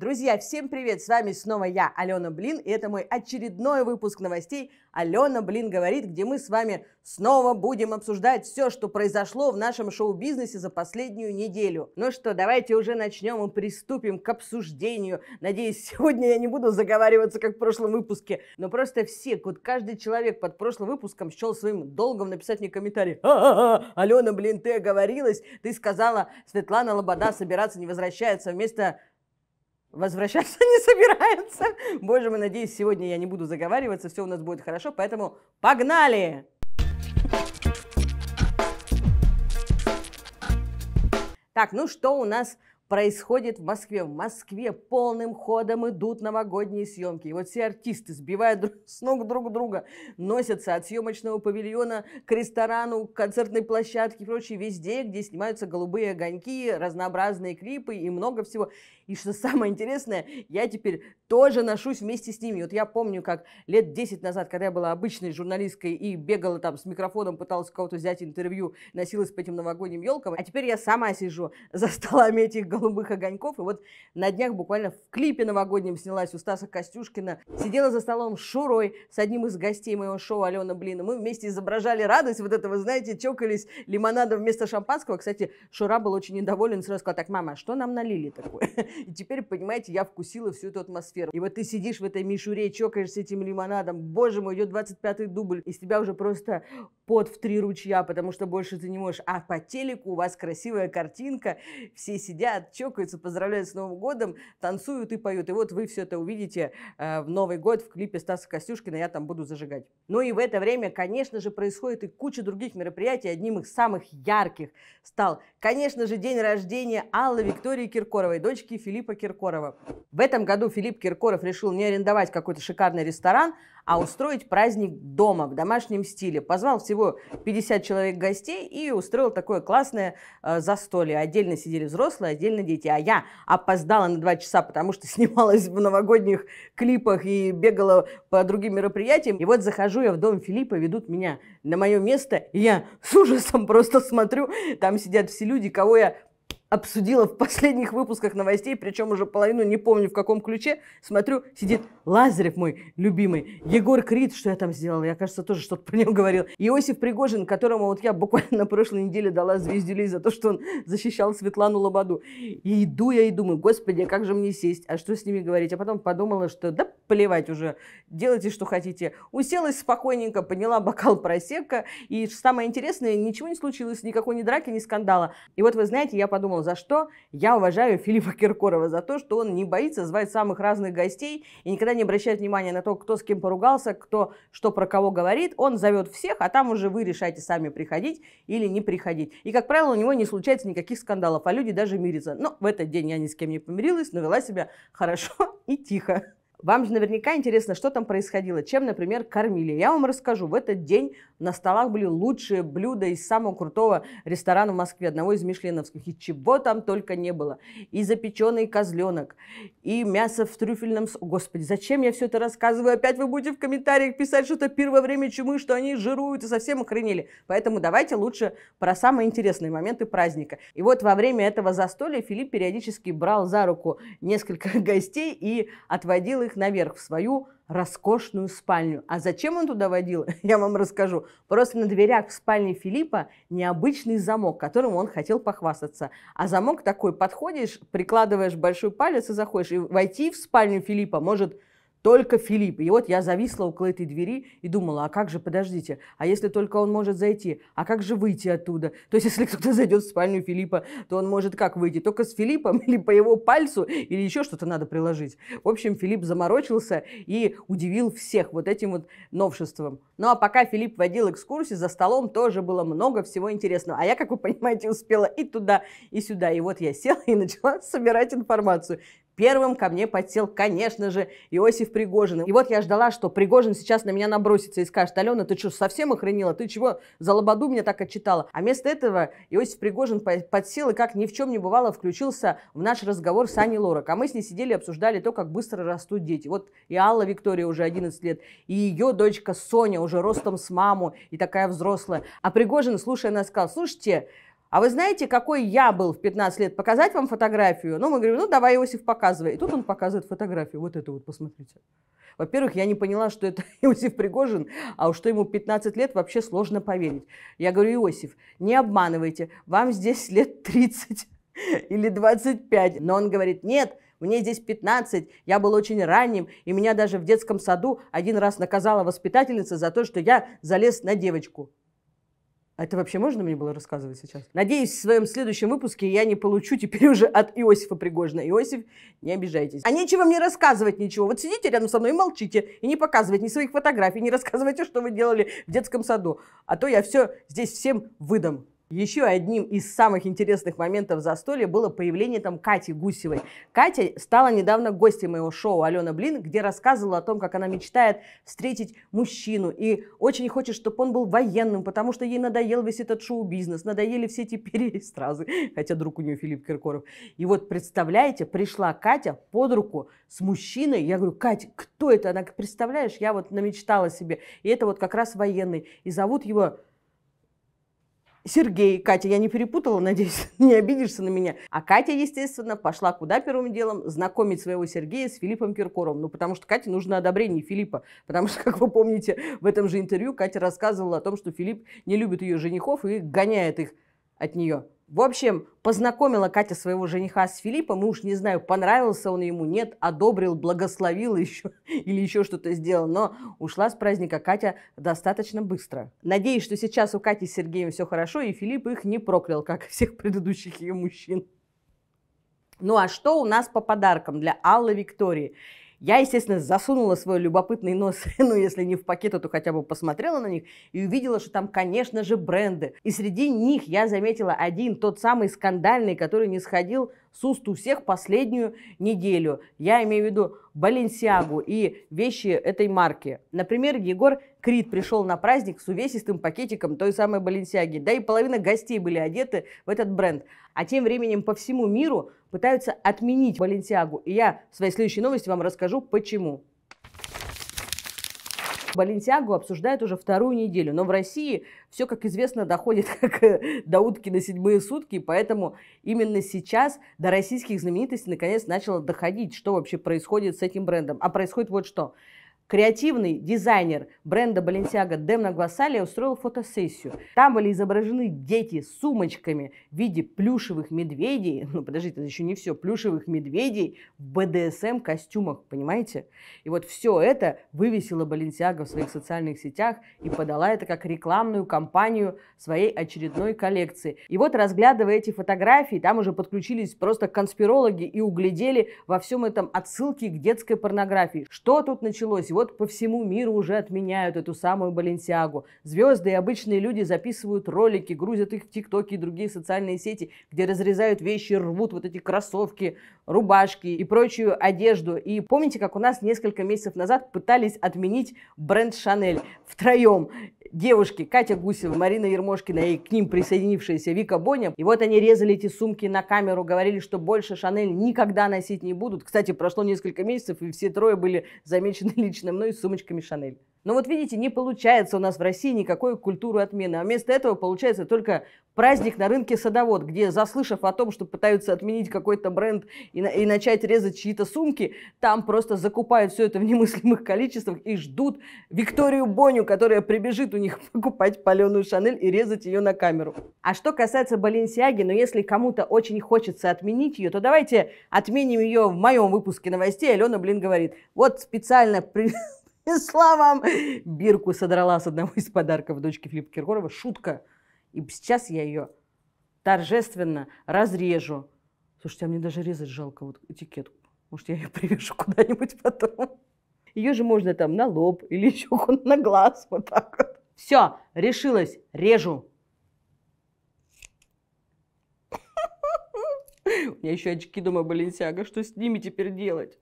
Друзья, всем привет! С вами снова я, Алена Блин, и это мой очередной выпуск новостей «Алена Блин говорит», где мы с вами снова будем обсуждать все, что произошло в нашем шоу-бизнесе за последнюю неделю. Ну что, давайте уже начнем и приступим к обсуждению. Надеюсь, сегодня я не буду заговариваться, как в прошлом выпуске, но просто все, вот каждый человек под прошлым выпуском счел своим долгом написать мне комментарий. «А-а-а, Алена, блин, ты оговорилась, ты сказала, Светлана Лобода собираться не возвращается вместо возвращаться не собирается. Боже мой, надеюсь, сегодня я не буду заговариваться, все у нас будет хорошо, поэтому погнали! Так, ну что у нас происходит в Москве. В Москве полным ходом идут новогодние съемки. И вот все артисты сбивают с ног друг друга, носятся от съемочного павильона к ресторану, к концертной площадке и прочее, везде, где снимаются голубые огоньки, разнообразные клипы и много всего. И что самое интересное, я теперь тоже ношусь вместе с ними. Вот я помню, как лет 10 назад, когда я была обычной журналисткой и бегала там с микрофоном, пыталась кого-то взять интервью, носилась по этим новогодним елкам, а теперь я сама сижу за столами этих голубых огоньков. И вот на днях буквально в клипе новогоднем снялась у Стаса Костюшкина. Сидела за столом с Шурой, с одним из гостей моего шоу Алена Блин. И мы вместе изображали радость вот этого, знаете, чокались лимонадом вместо шампанского. Кстати, Шура был очень недоволен, сразу сказал, так, мама, а что нам налили такое? И теперь, понимаете, я вкусила всю эту атмосферу атмосферу. И вот ты сидишь в этой мишуре, чокаешь с этим лимонадом. Боже мой, идет 25-й дубль. Из тебя уже просто под в три ручья, потому что больше ты не можешь. А по телеку у вас красивая картинка, все сидят, чокаются, поздравляют с Новым годом, танцуют и поют. И вот вы все это увидите э, в Новый год в клипе Стаса Костюшкина «Я там буду зажигать». Ну и в это время, конечно же, происходит и куча других мероприятий. Одним из самых ярких стал, конечно же, день рождения Аллы Виктории Киркоровой, дочки Филиппа Киркорова. В этом году Филипп Киркоров решил не арендовать какой-то шикарный ресторан, а устроить праздник дома в домашнем стиле. Позвал всего 50 человек гостей и устроил такое классное э, застолье. Отдельно сидели взрослые, отдельно дети. А я опоздала на два часа, потому что снималась в новогодних клипах и бегала по другим мероприятиям. И вот захожу я в дом Филиппа, ведут меня на мое место, и я с ужасом просто смотрю, там сидят все люди, кого я обсудила в последних выпусках новостей, причем уже половину не помню в каком ключе. Смотрю, сидит Лазарев мой любимый, Егор Крид, что я там сделала, я, кажется, тоже что-то про него говорил. Иосиф Пригожин, которому вот я буквально на прошлой неделе дала звездюлей за то, что он защищал Светлану Лободу. И иду я и думаю, господи, а как же мне сесть, а что с ними говорить? А потом подумала, что да плевать уже, делайте, что хотите. Уселась спокойненько, поняла бокал просека, и самое интересное, ничего не случилось, никакой ни драки, ни скандала. И вот вы знаете, я подумала, за что, я уважаю Филиппа Киркорова за то, что он не боится звать самых разных гостей и никогда не обращает внимания на то, кто с кем поругался, кто что про кого говорит. Он зовет всех, а там уже вы решаете сами приходить или не приходить. И, как правило, у него не случается никаких скандалов, а люди даже мирятся. Но в этот день я ни с кем не помирилась, но вела себя хорошо и тихо. Вам же наверняка интересно, что там происходило, чем, например, кормили. Я вам расскажу. В этот день на столах были лучшие блюда из самого крутого ресторана в Москве, одного из мишленовских. И чего там только не было. И запеченный козленок, и мясо в трюфельном... Господи, зачем я все это рассказываю? Опять вы будете в комментариях писать что-то первое время чумы, что они жируют и совсем охренели. Поэтому давайте лучше про самые интересные моменты праздника. И вот во время этого застолья Филипп периодически брал за руку несколько гостей и отводил их их наверх в свою роскошную спальню. А зачем он туда водил, я вам расскажу. Просто на дверях в спальне Филиппа необычный замок, которым он хотел похвастаться. А замок такой, подходишь, прикладываешь большой палец и заходишь. И войти в спальню Филиппа может только Филипп. И вот я зависла около этой двери и думала, а как же, подождите, а если только он может зайти, а как же выйти оттуда? То есть, если кто-то зайдет в спальню Филиппа, то он может как выйти? Только с Филиппом или по его пальцу, или еще что-то надо приложить. В общем, Филипп заморочился и удивил всех вот этим вот новшеством. Ну а пока Филипп водил экскурсии, за столом тоже было много всего интересного. А я, как вы понимаете, успела и туда, и сюда. И вот я села и начала собирать информацию. Первым ко мне подсел, конечно же, Иосиф Пригожин. И вот я ждала, что Пригожин сейчас на меня набросится и скажет, Алена, ты что, совсем охренела? Ты чего за лободу меня так отчитала? А вместо этого Иосиф Пригожин подсел и как ни в чем не бывало включился в наш разговор с Аней Лорак. А мы с ней сидели и обсуждали то, как быстро растут дети. Вот и Алла Виктория уже 11 лет, и ее дочка Соня уже ростом с маму и такая взрослая. А Пригожин, слушая нас, сказал, слушайте, а вы знаете, какой я был в 15 лет? Показать вам фотографию? Ну, мы говорим, ну, давай, Иосиф, показывай. И тут он показывает фотографию. Вот это вот, посмотрите. Во-первых, я не поняла, что это Иосиф Пригожин, а уж что ему 15 лет, вообще сложно поверить. Я говорю, Иосиф, не обманывайте, вам здесь лет 30 или 25. Но он говорит, нет, мне здесь 15, я был очень ранним, и меня даже в детском саду один раз наказала воспитательница за то, что я залез на девочку. А это вообще можно мне было рассказывать сейчас? Надеюсь, в своем следующем выпуске я не получу теперь уже от Иосифа Пригожина. Иосиф, не обижайтесь. А нечего мне рассказывать ничего. Вот сидите рядом со мной и молчите, и не показывайте ни своих фотографий, не рассказывайте, что вы делали в детском саду. А то я все здесь всем выдам. Еще одним из самых интересных моментов застолья было появление там Кати Гусевой. Катя стала недавно гостем моего шоу «Алена Блин», где рассказывала о том, как она мечтает встретить мужчину и очень хочет, чтобы он был военным, потому что ей надоел весь этот шоу-бизнес, надоели все эти перестразы, хотя друг у нее Филипп Киркоров. И вот, представляете, пришла Катя под руку с мужчиной, я говорю, Катя, кто это? Она, представляешь, я вот намечтала себе. И это вот как раз военный. И зовут его Сергей, Катя, я не перепутала, надеюсь, не обидишься на меня. А Катя, естественно, пошла куда первым делом? Знакомить своего Сергея с Филиппом Киркоровым. Ну, потому что Кате нужно одобрение Филиппа. Потому что, как вы помните, в этом же интервью Катя рассказывала о том, что Филипп не любит ее женихов и гоняет их от нее. В общем, познакомила Катя своего жениха с Филиппом, и уж не знаю, понравился он ему, нет, одобрил, благословил еще или еще что-то сделал, но ушла с праздника Катя достаточно быстро. Надеюсь, что сейчас у Кати с Сергеем все хорошо, и Филипп их не проклял, как всех предыдущих ее мужчин. Ну а что у нас по подаркам для Аллы Виктории? Я, естественно, засунула свой любопытный нос, ну, если не в пакеты, то хотя бы посмотрела на них и увидела, что там, конечно же, бренды. И среди них я заметила один, тот самый скандальный, который не сходил с уст у всех последнюю неделю. Я имею в виду Баленсиагу и вещи этой марки. Например, Егор Крид пришел на праздник с увесистым пакетиком той самой Баленсиаги. Да и половина гостей были одеты в этот бренд. А тем временем по всему миру пытаются отменить Баленсиагу. И я в своей следующей новости вам расскажу, почему. Баленсиагу обсуждают уже вторую неделю, но в России все, как известно, доходит как э, до утки на седьмые сутки, поэтому именно сейчас до российских знаменитостей наконец начало доходить, что вообще происходит с этим брендом. А происходит вот что – Креативный дизайнер бренда Баленсиага Демна Гвасали устроил фотосессию. Там были изображены дети с сумочками в виде плюшевых медведей. Ну, подождите, это еще не все. Плюшевых медведей в БДСМ эм костюмах, понимаете? И вот все это вывесила Баленсиага в своих социальных сетях и подала это как рекламную кампанию своей очередной коллекции. И вот, разглядывая эти фотографии, там уже подключились просто конспирологи и углядели во всем этом отсылки к детской порнографии. Что тут началось? вот по всему миру уже отменяют эту самую Баленсиагу. Звезды и обычные люди записывают ролики, грузят их в ТикТоки и другие социальные сети, где разрезают вещи, рвут вот эти кроссовки, рубашки и прочую одежду. И помните, как у нас несколько месяцев назад пытались отменить бренд Шанель втроем девушки Катя Гусева, Марина Ермошкина и к ним присоединившаяся Вика Боня. И вот они резали эти сумки на камеру, говорили, что больше Шанель никогда носить не будут. Кстати, прошло несколько месяцев, и все трое были замечены лично мной с сумочками Шанель. Но ну вот видите, не получается у нас в России никакой культуры отмены. А вместо этого получается только праздник на рынке садовод, где, заслышав о том, что пытаются отменить какой-то бренд и, и начать резать чьи-то сумки, там просто закупают все это в немыслимых количествах и ждут Викторию Боню, которая прибежит у них покупать паленую Шанель и резать ее на камеру. А что касается Баленсиаги, но если кому-то очень хочется отменить ее, то давайте отменим ее в моем выпуске новостей. Алена, блин, говорит, вот специально при словам. Бирку содрала с одного из подарков дочки Филиппа Киркорова. Шутка. И сейчас я ее торжественно разрежу. Слушайте, а мне даже резать жалко вот этикетку. Может, я ее привяжу куда-нибудь потом. Ее же можно там на лоб или еще на глаз вот так вот. Все, решилась, режу. У меня еще очки дома Баленсиага. Что с ними теперь делать?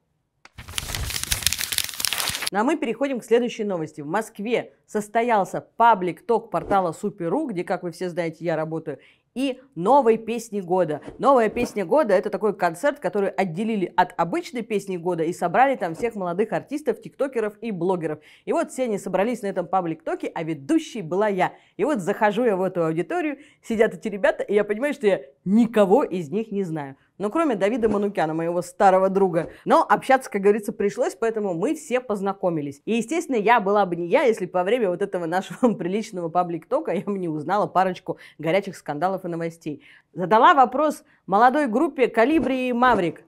Ну а мы переходим к следующей новости. В Москве состоялся паблик-ток портала Супер.ру, где, как вы все знаете, я работаю, и новой песни года. Новая песня года это такой концерт, который отделили от обычной песни года и собрали там всех молодых артистов, тиктокеров и блогеров. И вот все они собрались на этом паблик-токе, а ведущей была я. И вот захожу я в эту аудиторию, сидят эти ребята, и я понимаю, что я никого из них не знаю ну, кроме Давида Манукяна, моего старого друга. Но общаться, как говорится, пришлось, поэтому мы все познакомились. И, естественно, я была бы не я, если бы во время вот этого нашего приличного паблик-тока я бы не узнала парочку горячих скандалов и новостей. Задала вопрос молодой группе «Калибри и Маврик».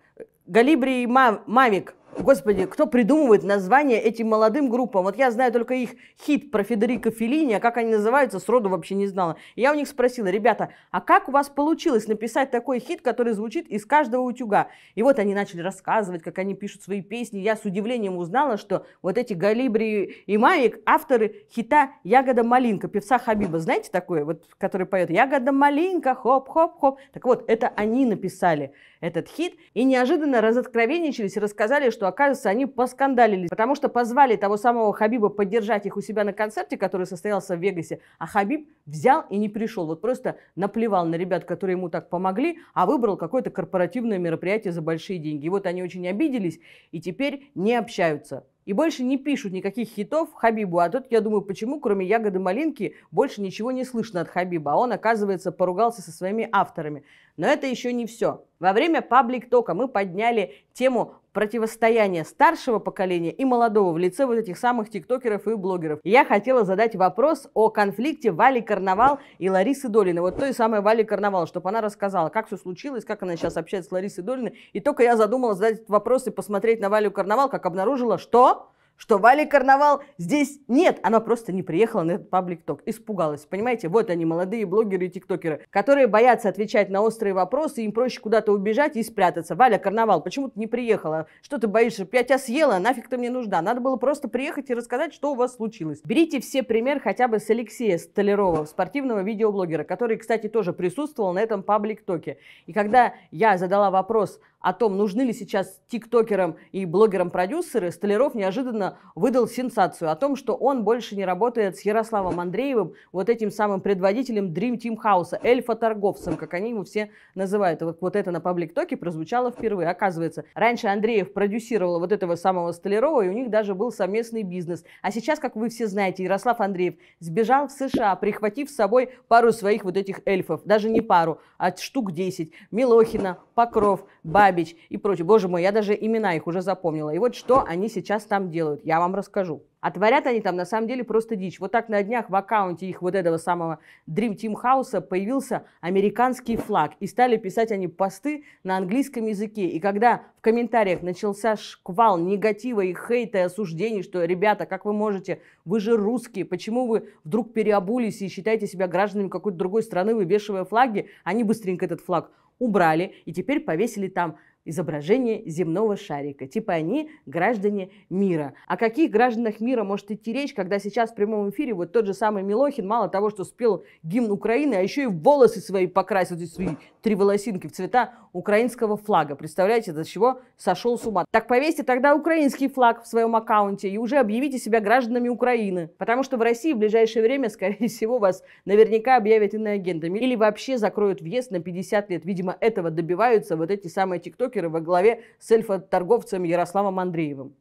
«Галибри и Мав... Мавик», Господи, кто придумывает название этим молодым группам? Вот я знаю только их хит про Федерико Феллини, а как они называются, сроду вообще не знала. И я у них спросила, ребята, а как у вас получилось написать такой хит, который звучит из каждого утюга? И вот они начали рассказывать, как они пишут свои песни. Я с удивлением узнала, что вот эти Галибри и Майк – авторы хита «Ягода малинка» певца Хабиба. Знаете такое, вот, который поет «Ягода малинка, хоп-хоп-хоп». Так вот, это они написали этот хит и неожиданно разоткровенничались и рассказали, что что, оказывается, они поскандалились, потому что позвали того самого Хабиба поддержать их у себя на концерте, который состоялся в Вегасе, а Хабиб взял и не пришел. Вот просто наплевал на ребят, которые ему так помогли, а выбрал какое-то корпоративное мероприятие за большие деньги. И вот они очень обиделись и теперь не общаются. И больше не пишут никаких хитов Хабибу. А тут я думаю, почему, кроме «Ягоды малинки», больше ничего не слышно от Хабиба. А он, оказывается, поругался со своими авторами. Но это еще не все. Во время паблик-тока мы подняли тему противостояние старшего поколения и молодого в лице вот этих самых тиктокеров и блогеров. я хотела задать вопрос о конфликте Вали Карнавал и Ларисы Долины. Вот той самой Вали Карнавал, чтобы она рассказала, как все случилось, как она сейчас общается с Ларисой Долиной. И только я задумала задать этот вопрос и посмотреть на Валю Карнавал, как обнаружила, что что Вали Карнавал здесь нет. Она просто не приехала на этот паблик-ток. Испугалась, понимаете? Вот они, молодые блогеры и тиктокеры, которые боятся отвечать на острые вопросы, им проще куда-то убежать и спрятаться. Валя Карнавал, почему ты не приехала? Что ты боишься? Я тебя съела, нафиг ты мне нужна? Надо было просто приехать и рассказать, что у вас случилось. Берите все пример хотя бы с Алексея Столярова, спортивного видеоблогера, который, кстати, тоже присутствовал на этом паблик-токе. И когда я задала вопрос, о том, нужны ли сейчас тиктокерам и блогерам продюсеры, Столяров неожиданно выдал сенсацию о том, что он больше не работает с Ярославом Андреевым, вот этим самым предводителем Dream Team House, эльфа-торговцем, как они его все называют. Вот, вот это на паблик-токе прозвучало впервые. Оказывается, раньше Андреев продюсировал вот этого самого Столярова, и у них даже был совместный бизнес. А сейчас, как вы все знаете, Ярослав Андреев сбежал в США, прихватив с собой пару своих вот этих эльфов, даже не пару, а штук 10. Милохина, Покров, Бай Бабич и прочее. Боже мой, я даже имена их уже запомнила. И вот что они сейчас там делают, я вам расскажу. А творят они там на самом деле просто дичь. Вот так на днях в аккаунте их вот этого самого Dream Team House появился американский флаг. И стали писать они посты на английском языке. И когда в комментариях начался шквал негатива и хейта, и осуждений, что, ребята, как вы можете, вы же русские, почему вы вдруг переобулись и считаете себя гражданами какой-то другой страны, выбешивая флаги, они быстренько этот флаг убрали и теперь повесили там изображение земного шарика. Типа они граждане мира. О каких гражданах мира может идти речь, когда сейчас в прямом эфире вот тот же самый Милохин мало того, что спел гимн Украины, а еще и волосы свои покрасил, вот свои три волосинки в цвета украинского флага. Представляете, до чего сошел с ума. Так повесьте тогда украинский флаг в своем аккаунте и уже объявите себя гражданами Украины. Потому что в России в ближайшее время, скорее всего, вас наверняка объявят иноагентами или вообще закроют въезд на 50 лет. Видимо, этого добиваются вот эти самые тиктоки брокеры во главе с эльфоторговцем Ярославом Андреевым.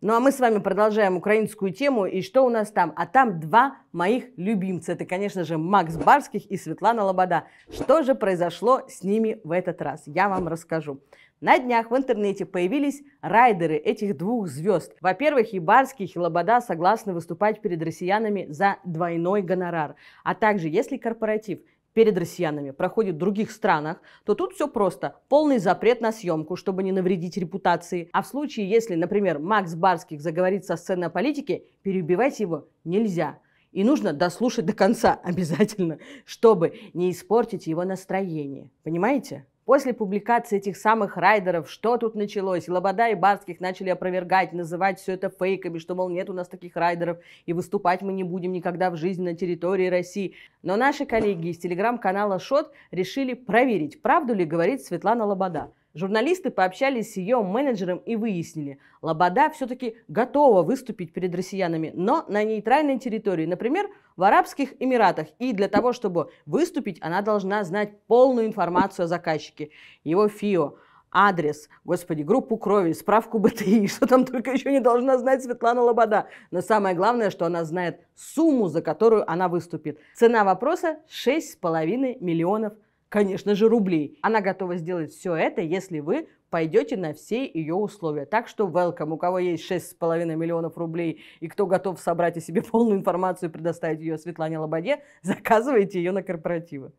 Ну а мы с вами продолжаем украинскую тему. И что у нас там? А там два моих любимца. Это, конечно же, Макс Барских и Светлана Лобода. Что же произошло с ними в этот раз? Я вам расскажу. На днях в интернете появились райдеры этих двух звезд. Во-первых, и Барских, и Лобода согласны выступать перед россиянами за двойной гонорар. А также, если корпоратив перед россиянами проходит в других странах, то тут все просто. Полный запрет на съемку, чтобы не навредить репутации. А в случае, если, например, Макс Барских заговорит со сцены о политике, перебивать его нельзя. И нужно дослушать до конца обязательно, чтобы не испортить его настроение. Понимаете? После публикации этих самых райдеров, что тут началось? Лобода и Барских начали опровергать, называть все это фейками, что, мол, нет у нас таких райдеров, и выступать мы не будем никогда в жизни на территории России. Но наши коллеги из телеграм-канала «Шот» решили проверить, правду ли говорит Светлана Лобода – Журналисты пообщались с ее менеджером и выяснили, Лобода все-таки готова выступить перед россиянами, но на нейтральной территории, например, в Арабских Эмиратах. И для того, чтобы выступить, она должна знать полную информацию о заказчике, его ФИО, адрес, господи, группу крови, справку БТИ, что там только еще не должна знать Светлана Лобода. Но самое главное, что она знает сумму, за которую она выступит. Цена вопроса 6,5 миллионов рублей конечно же, рублей. Она готова сделать все это, если вы пойдете на все ее условия. Так что welcome. У кого есть 6,5 миллионов рублей и кто готов собрать о себе полную информацию и предоставить ее Светлане Лободе, заказывайте ее на корпоративы.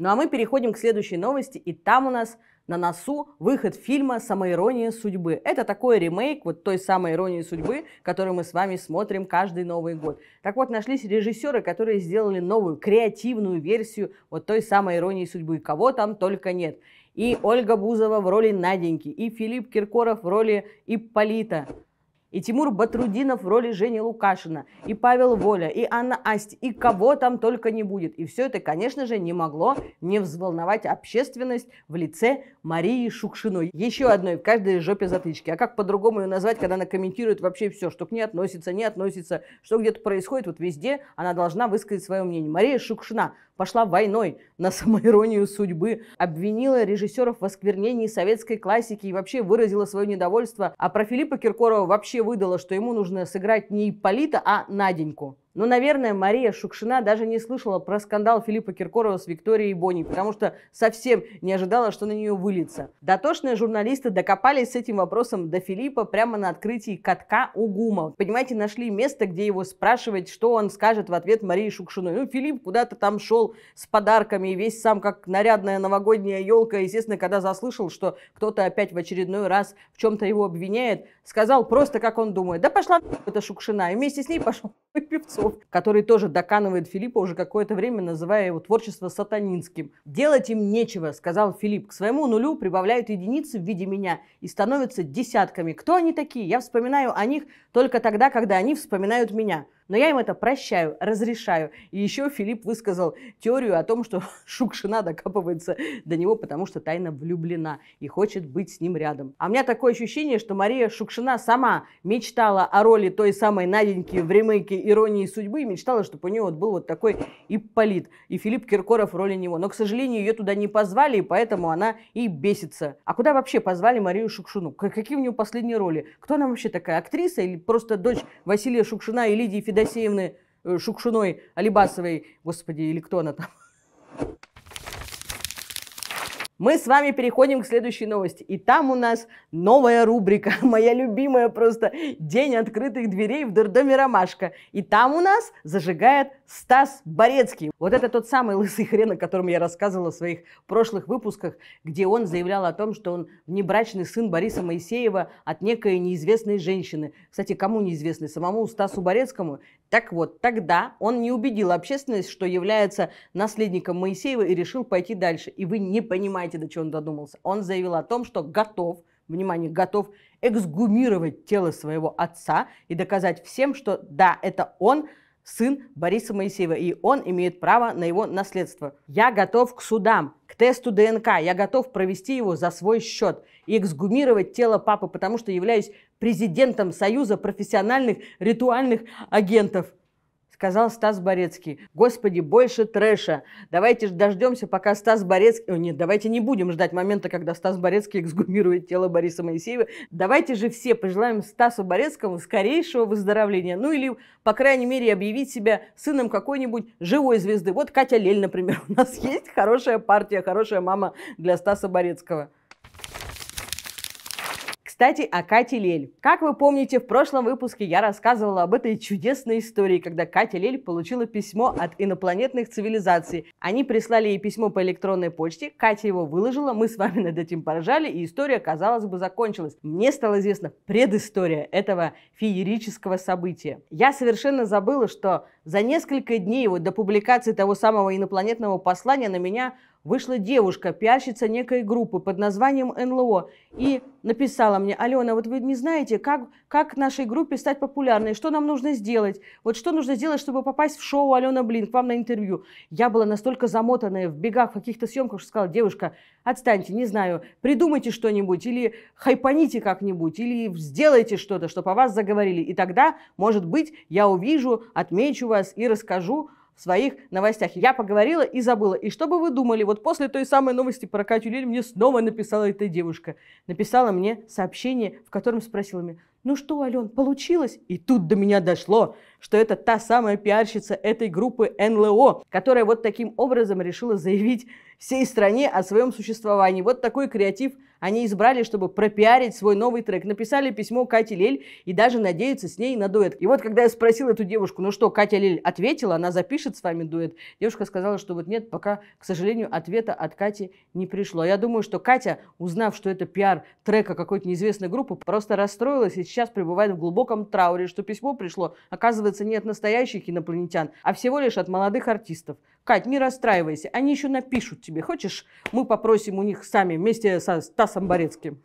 Ну а мы переходим к следующей новости, и там у нас на носу выход фильма «Самоирония судьбы». Это такой ремейк вот той самой «Иронии судьбы», которую мы с вами смотрим каждый Новый год. Так вот, нашлись режиссеры, которые сделали новую, креативную версию вот той самой «Иронии судьбы». Кого там только нет. И Ольга Бузова в роли Наденьки, и Филипп Киркоров в роли Ипполита и Тимур Батрудинов в роли Жени Лукашина, и Павел Воля, и Анна Асть, и кого там только не будет. И все это, конечно же, не могло не взволновать общественность в лице Марии Шукшиной. Еще одной в каждой жопе затычки. А как по-другому ее назвать, когда она комментирует вообще все, что к ней относится, не относится, что где-то происходит, вот везде она должна высказать свое мнение. Мария Шукшина пошла войной на самоиронию судьбы, обвинила режиссеров в осквернении советской классики и вообще выразила свое недовольство, а про Филиппа Киркорова вообще выдала, что ему нужно сыграть не Полита а Наденьку. Но, ну, наверное, Мария Шукшина даже не слышала про скандал Филиппа Киркорова с Викторией Бонни, потому что совсем не ожидала, что на нее выльется. Дотошные журналисты докопались с этим вопросом до Филиппа прямо на открытии катка у ГУМа. Понимаете, нашли место, где его спрашивать, что он скажет в ответ Марии Шукшиной. Ну, Филипп куда-то там шел с подарками, весь сам как нарядная новогодняя елка. Естественно, когда заслышал, что кто-то опять в очередной раз в чем-то его обвиняет, сказал просто, как он думает, да пошла эта Шукшина, и вместе с ней пошел певцов, который тоже доканывает Филиппа уже какое-то время, называя его творчество сатанинским. «Делать им нечего», — сказал Филипп. «К своему нулю прибавляют единицы в виде меня и становятся десятками. Кто они такие? Я вспоминаю о них только тогда, когда они вспоминают меня». Но я им это прощаю, разрешаю. И еще Филипп высказал теорию о том, что Шукшина докапывается до него, потому что тайно влюблена и хочет быть с ним рядом. А у меня такое ощущение, что Мария Шукшина сама мечтала о роли той самой Наденьки в ремейке «Иронии судьбы» и мечтала, чтобы у нее вот был вот такой Ипполит. И Филипп Киркоров в роли него. Но, к сожалению, ее туда не позвали, и поэтому она и бесится. А куда вообще позвали Марию Шукшину? Какие у нее последние роли? Кто она вообще такая? Актриса или просто дочь Василия Шукшина и Лидии Федосеевны э, Шукшиной, Алибасовой, господи, или кто она там, мы с вами переходим к следующей новости. И там у нас новая рубрика, моя любимая просто «День открытых дверей в Дурдоме Ромашка». И там у нас зажигает Стас Борецкий. Вот это тот самый лысый хрен, о котором я рассказывала в своих прошлых выпусках, где он заявлял о том, что он внебрачный сын Бориса Моисеева от некой неизвестной женщины. Кстати, кому неизвестной? Самому Стасу Борецкому? Так вот, тогда он не убедил общественность, что является наследником Моисеева и решил пойти дальше. И вы не понимаете, до чего он додумался. Он заявил о том, что готов, внимание, готов эксгумировать тело своего отца и доказать всем, что да, это он, сын Бориса Моисеева, и он имеет право на его наследство. Я готов к судам, к тесту ДНК, я готов провести его за свой счет и эксгумировать тело папы, потому что являюсь президентом Союза профессиональных ритуальных агентов. Сказал Стас Борецкий. Господи, больше трэша. Давайте дождемся, пока Стас Борецкий... О, нет, давайте не будем ждать момента, когда Стас Борецкий эксгумирует тело Бориса Моисеева. Давайте же все пожелаем Стасу Борецкому скорейшего выздоровления. Ну или, по крайней мере, объявить себя сыном какой-нибудь живой звезды. Вот Катя Лель, например, у нас есть хорошая партия, хорошая мама для Стаса Борецкого. Кстати, о Кате Лель. Как вы помните, в прошлом выпуске я рассказывала об этой чудесной истории, когда Катя Лель получила письмо от инопланетных цивилизаций. Они прислали ей письмо по электронной почте, Катя его выложила, мы с вами над этим поржали, и история, казалось бы, закончилась. Мне стало известна предыстория этого феерического события. Я совершенно забыла, что за несколько дней вот до публикации того самого инопланетного послания на меня вышла девушка, пиарщица некой группы под названием НЛО, и написала мне, Алена, вот вы не знаете, как, как нашей группе стать популярной, что нам нужно сделать, вот что нужно сделать, чтобы попасть в шоу Алена Блин, к вам на интервью. Я была настолько замотанная в бегах, в каких-то съемках, что сказала, девушка, отстаньте, не знаю, придумайте что-нибудь, или хайпаните как-нибудь, или сделайте что-то, чтобы о вас заговорили, и тогда, может быть, я увижу, отмечу вас и расскажу, в своих новостях. Я поговорила и забыла. И что бы вы думали, вот после той самой новости про Катю Лель мне снова написала эта девушка. Написала мне сообщение, в котором спросила меня, ну что, Ален, получилось? И тут до меня дошло, что это та самая пиарщица этой группы НЛО, которая вот таким образом решила заявить всей стране о своем существовании. Вот такой креатив они избрали, чтобы пропиарить свой новый трек. Написали письмо Кате Лель и даже надеются с ней на дуэт. И вот когда я спросил эту девушку, ну что, Катя Лель ответила, она запишет с вами дуэт, девушка сказала, что вот нет, пока, к сожалению, ответа от Кати не пришло. Я думаю, что Катя, узнав, что это пиар трека какой-то неизвестной группы, просто расстроилась и сейчас пребывает в глубоком трауре, что письмо пришло, оказывается, не от настоящих инопланетян, а всего лишь от молодых артистов. Кать, не расстраивайся, они еще напишут тебе. Хочешь, мы попросим у них сами вместе со Стасом Борецким.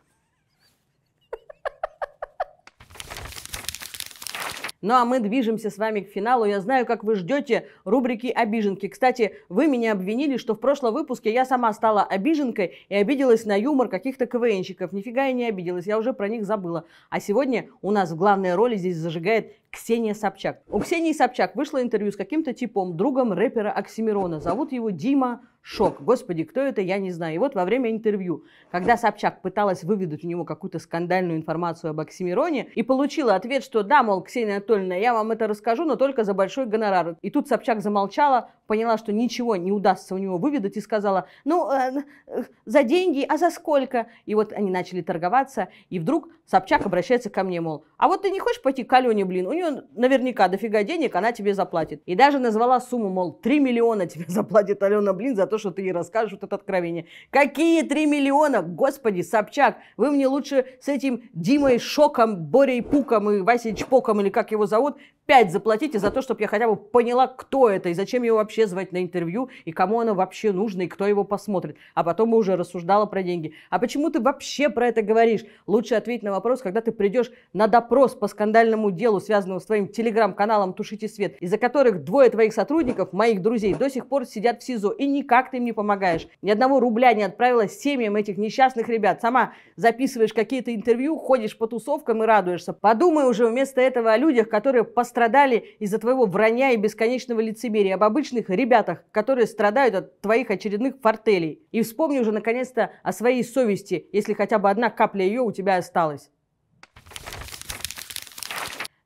Ну а мы движемся с вами к финалу. Я знаю, как вы ждете рубрики «Обиженки». Кстати, вы меня обвинили, что в прошлом выпуске я сама стала обиженкой и обиделась на юмор каких-то КВНщиков. Нифига я не обиделась, я уже про них забыла. А сегодня у нас в главной роли здесь зажигает Ксения Собчак. У Ксении Собчак вышло интервью с каким-то типом, другом рэпера Оксимирона. Зовут его Дима шок. Господи, кто это, я не знаю. И вот во время интервью, когда Собчак пыталась выведать у него какую-то скандальную информацию об Оксимироне и получила ответ, что да, мол, Ксения Анатольевна, я вам это расскажу, но только за большой гонорар. И тут Собчак замолчала, поняла, что ничего не удастся у него выведать, и сказала, ну, э, э, за деньги, а за сколько? И вот они начали торговаться, и вдруг Собчак обращается ко мне, мол, а вот ты не хочешь пойти к Алене, блин, у нее наверняка дофига денег, она тебе заплатит. И даже назвала сумму, мол, 3 миллиона тебе заплатит Алена, блин, за то, что ты ей расскажешь вот это откровение. Какие 3 миллиона? Господи, Собчак, вы мне лучше с этим Димой Шоком, Борей Пуком и Васей Чпоком, или как его зовут, 5 заплатите за то, чтобы я хотя бы поняла, кто это и зачем его вообще звать на интервью, и кому оно вообще нужно, и кто его посмотрит. А потом уже рассуждала про деньги. А почему ты вообще про это говоришь? Лучше ответь на вопрос, когда ты придешь на допрос по скандальному делу, связанному с твоим телеграм-каналом «Тушите свет», из-за которых двое твоих сотрудников, моих друзей, до сих пор сидят в СИЗО, и никак ты им не помогаешь. Ни одного рубля не отправила семьям этих несчастных ребят. Сама записываешь какие-то интервью, ходишь по тусовкам и радуешься. Подумай уже вместо этого о людях, которые пострадали пострадали из-за твоего вранья и бесконечного лицемерия, об обычных ребятах, которые страдают от твоих очередных фортелей. И вспомни уже наконец-то о своей совести, если хотя бы одна капля ее у тебя осталась.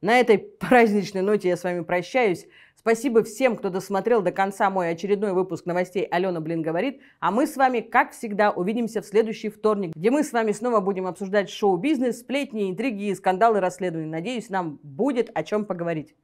На этой праздничной ноте я с вами прощаюсь. Спасибо всем, кто досмотрел до конца мой очередной выпуск новостей «Алена Блин говорит». А мы с вами, как всегда, увидимся в следующий вторник, где мы с вами снова будем обсуждать шоу-бизнес, сплетни, интриги, скандалы, расследования. Надеюсь, нам будет о чем поговорить.